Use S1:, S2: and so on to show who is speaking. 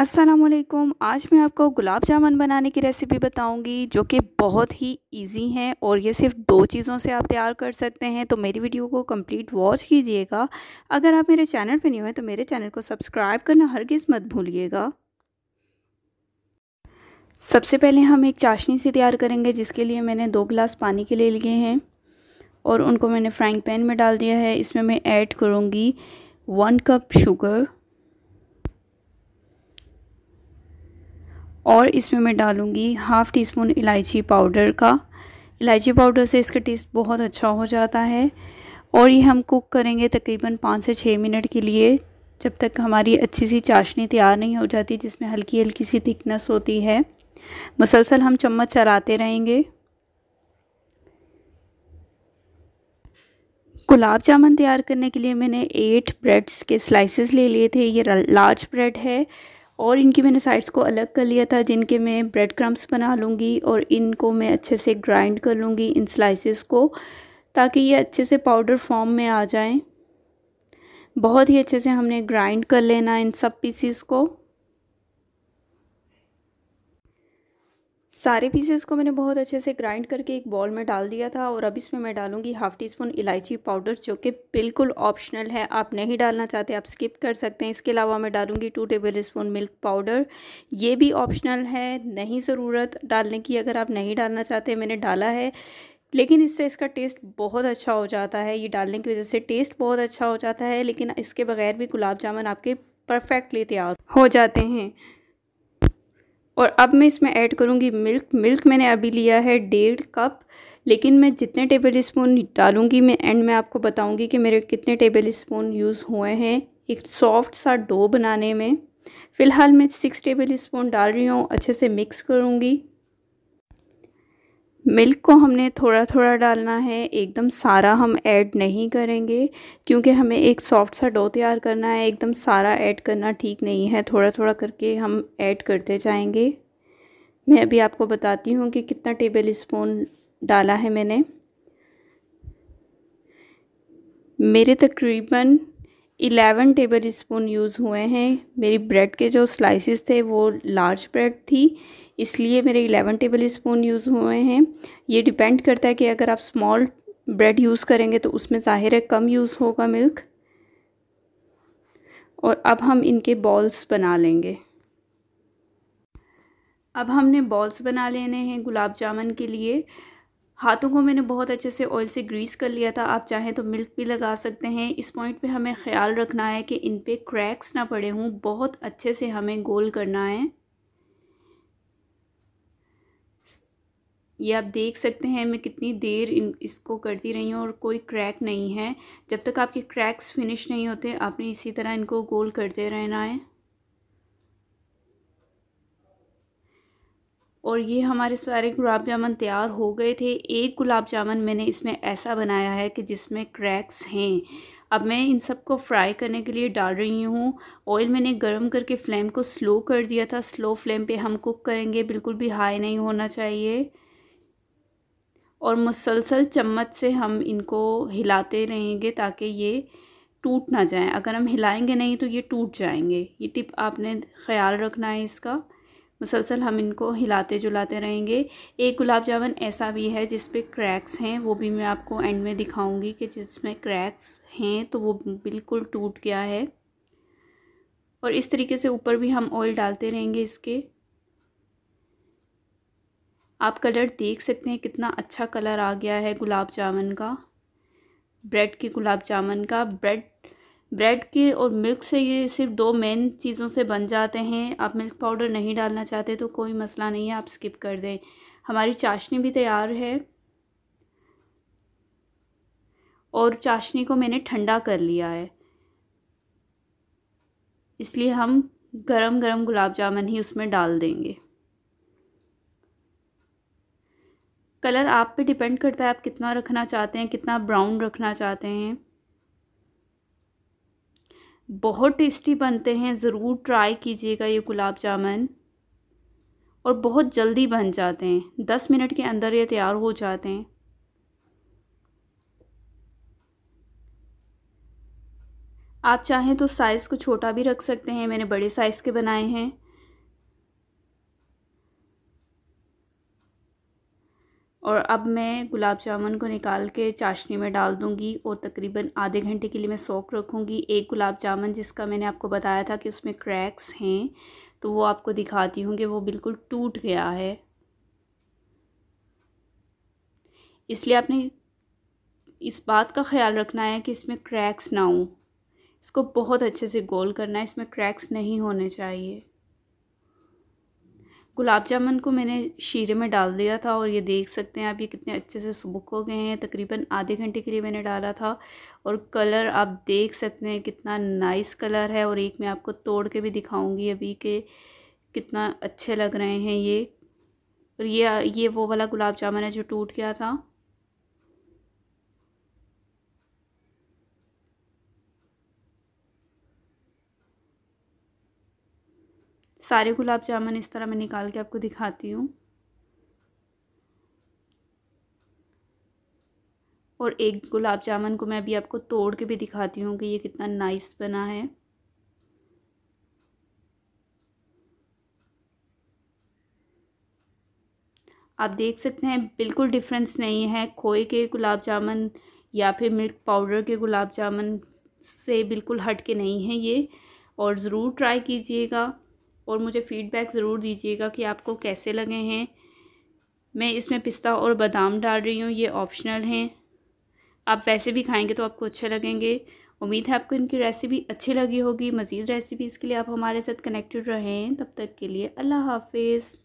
S1: असलम आज मैं आपको गुलाब जामुन बनाने की रेसिपी बताऊंगी जो कि बहुत ही इजी है और ये सिर्फ दो चीज़ों से आप तैयार कर सकते हैं तो मेरी वीडियो को कंप्लीट वॉच कीजिएगा अगर आप मेरे चैनल पर नहीं हुए तो मेरे चैनल को सब्सक्राइब करना हर किस मत भूलिएगा सबसे पहले हम एक चाशनी से तैयार करेंगे जिसके लिए मैंने दो गिलास पानी के ले लिए हैं और उनको मैंने फ्राइंग पैन में डाल दिया है इसमें मैं ऐड करूँगी वन कप शुगर और इसमें मैं डालूँगी हाफ़ टी स्पून इलायची पाउडर का इलायची पाउडर से इसका टेस्ट बहुत अच्छा हो जाता है और ये हम कुक करेंगे तकरीबन पाँच से छः मिनट के लिए जब तक हमारी अच्छी सी चाशनी तैयार नहीं हो जाती जिसमें हल्की हल्की सी थिकनेस होती है मुसलसल हम चम्मच चलाते रहेंगे गुलाब जामुन तैयार करने के लिए मैंने एट ब्रेड्स के स्लाइसेस ले लिए थे ये लार्ज ब्रेड है और इनकी मैंने साइड्स को अलग कर लिया था जिनके मैं ब्रेड क्रम्स बना लूँगी और इनको मैं अच्छे से ग्राइंड कर लूँगी इन स्लाइसिस को ताकि ये अच्छे से पाउडर फॉर्म में आ जाएँ बहुत ही अच्छे से हमने ग्राइंड कर लेना इन सब पीसीस को सारे पीसेस को मैंने बहुत अच्छे से ग्राइंड करके एक बॉल में डाल दिया था और अब इसमें मैं डालूंगी हाफ़ टी स्पून इलायची पाउडर जो कि बिल्कुल ऑप्शनल है आप नहीं डालना चाहते आप स्किप कर सकते हैं इसके अलावा मैं डालूंगी two tablespoon milk powder ये भी ऑप्शनल है नहीं ज़रूरत डालने की अगर आप नहीं डालना चाहते मैंने डाला है लेकिन इससे इसका टेस्ट बहुत अच्छा हो जाता है ये डालने की वजह से टेस्ट बहुत अच्छा हो जाता है लेकिन इसके बगैर भी गुलाब जामुन आपके परफेक्टली तैयार हो जाते हैं और अब मैं इसमें ऐड करूँगी मिल्क मिल्क मैंने अभी लिया है डेढ़ कप लेकिन मैं जितने टेबल स्पून डालूँगी मैं एंड में आपको बताऊँगी कि मेरे कितने टेबल स्पून यूज़ हुए हैं एक सॉफ्ट सा डो बनाने में फ़िलहाल मैं सिक्स टेबल स्पून डाल रही हूँ अच्छे से मिक्स करूँगी मिल्क को हमने थोड़ा थोड़ा डालना है एकदम सारा हम ऐड नहीं करेंगे क्योंकि हमें एक सॉफ्ट सा डो तैयार करना है एकदम सारा ऐड करना ठीक नहीं है थोड़ा थोड़ा करके हम ऐड करते जाएंगे मैं अभी आपको बताती हूँ कि कितना टेबल स्पून डाला है मैंने मेरे तकरीबन एलेवन टेबल स्पून यूज़ हुए हैं मेरी ब्रेड के जो स्लाइसिस थे वो लार्ज ब्रेड थी इसलिए मेरे 11 टेबल स्पून यूज़ हुए हैं ये डिपेंड करता है कि अगर आप स्मॉल ब्रेड यूज़ करेंगे तो उसमें ज़ाहिर है कम यूज़ होगा मिल्क और अब हम इनके बॉल्स बना लेंगे अब हमने बॉल्स बना लेने हैं गुलाब जामुन के लिए हाथों को मैंने बहुत अच्छे से ऑयल से ग्रीस कर लिया था आप चाहें तो मिल्क भी लगा सकते हैं इस पॉइंट पे हमें ख्याल रखना है कि इन पे क्रैक्स ना पड़े हों बहुत अच्छे से हमें गोल करना है ये आप देख सकते हैं मैं कितनी देर इन इसको करती रही हूँ और कोई क्रैक नहीं है जब तक आपके क्रैक्स फिनिश नहीं होते आपने इसी तरह इनको गोल करते रहना है और ये हमारे सारे गुलाब जामुन तैयार हो गए थे एक गुलाब जामुन मैंने इसमें ऐसा बनाया है कि जिसमें क्रैक्स हैं अब मैं इन सबको फ्राई करने के लिए डाल रही हूँ ऑयल मैंने गर्म करके फ्लेम को स्लो कर दिया था स्लो फ्लेम पे हम कुक करेंगे बिल्कुल भी हाई नहीं होना चाहिए और मुसलसल चम्मच से हम इनको हिलाते रहेंगे ताकि ये टूट ना जाए अगर हम हिलाएंगे नहीं तो ये टूट जाएंगे ये टिप आपने ख्याल रखना है इसका मुसलसल हम इनको हिलाते जुलाते रहेंगे एक गुलाब जामुन ऐसा भी है जिस पर क्रैक्स हैं वो भी मैं आपको एंड में दिखाऊंगी कि जिसमें क्रैक्स हैं तो वो बिल्कुल टूट गया है और इस तरीके से ऊपर भी हम ऑयल डालते रहेंगे इसके आप कलर देख सकते हैं कितना अच्छा कलर आ गया है गुलाब जामुन का ब्रेड के गुलाब जामुन का ब्रेड ब्रेड के और मिल्क से ये सिर्फ दो मेन चीज़ों से बन जाते हैं आप मिल्क पाउडर नहीं डालना चाहते तो कोई मसला नहीं है आप स्किप कर दें हमारी चाशनी भी तैयार है और चाशनी को मैंने ठंडा कर लिया है इसलिए हम गरम गरम गुलाब जामुन ही उसमें डाल देंगे कलर आप पे डिपेंड करता है आप कितना रखना चाहते हैं कितना ब्राउन रखना चाहते हैं बहुत टेस्टी बनते हैं ज़रूर ट्राई कीजिएगा ये गुलाब जामुन और बहुत जल्दी बन जाते हैं दस मिनट के अंदर ये तैयार हो जाते हैं आप चाहें तो साइज़ को छोटा भी रख सकते हैं मैंने बड़े साइज़ के बनाए हैं और अब मैं गुलाब जामुन को निकाल के चाशनी में डाल दूंगी और तकरीबन आधे घंटे के लिए मैं सौख रखूँगी एक गुलाब जामुन जिसका मैंने आपको बताया था कि उसमें क्रैक्स हैं तो वो आपको दिखाती हूँ कि वो बिल्कुल टूट गया है इसलिए आपने इस बात का ख्याल रखना है कि इसमें क्रैक्स ना हों इसको बहुत अच्छे से गोल करना है इसमें क्रैक्स नहीं होने चाहिए गुलाब जामुन को मैंने शीरे में डाल दिया था और ये देख सकते हैं आप ये कितने अच्छे से सुबुक हो गए हैं तकरीबन आधे घंटे के लिए मैंने डाला था और कलर आप देख सकते हैं कितना नाइस कलर है और एक मैं आपको तोड़ के भी दिखाऊंगी अभी के कितना अच्छे लग रहे हैं ये और ये ये वो वाला गुलाब जामुन है जो टूट गया था सारे गुलाब जामुन इस तरह मैं निकाल के आपको दिखाती हूँ और एक गुलाब जामुन को मैं अभी आपको तोड़ के भी दिखाती हूँ कि ये कितना नाइस बना है आप देख सकते हैं बिल्कुल डिफरेंस नहीं है खोए के गुलाब जामुन या फिर मिल्क पाउडर के गुलाब जामुन से बिल्कुल हट के नहीं है ये और ज़रूर ट्राई कीजिएगा और मुझे फ़ीडबैक ज़रूर दीजिएगा कि आपको कैसे लगे हैं मैं इसमें पिस्ता और बादाम डाल रही हूँ ये ऑप्शनल हैं आप वैसे भी खाएंगे तो आपको अच्छे लगेंगे उम्मीद है आपको इनकी रेसिपी अच्छी लगी होगी मज़ीद रेसिपीज़ के लिए आप हमारे साथ कनेक्टेड रहें तब तक के लिए अल्लाह हाफिज़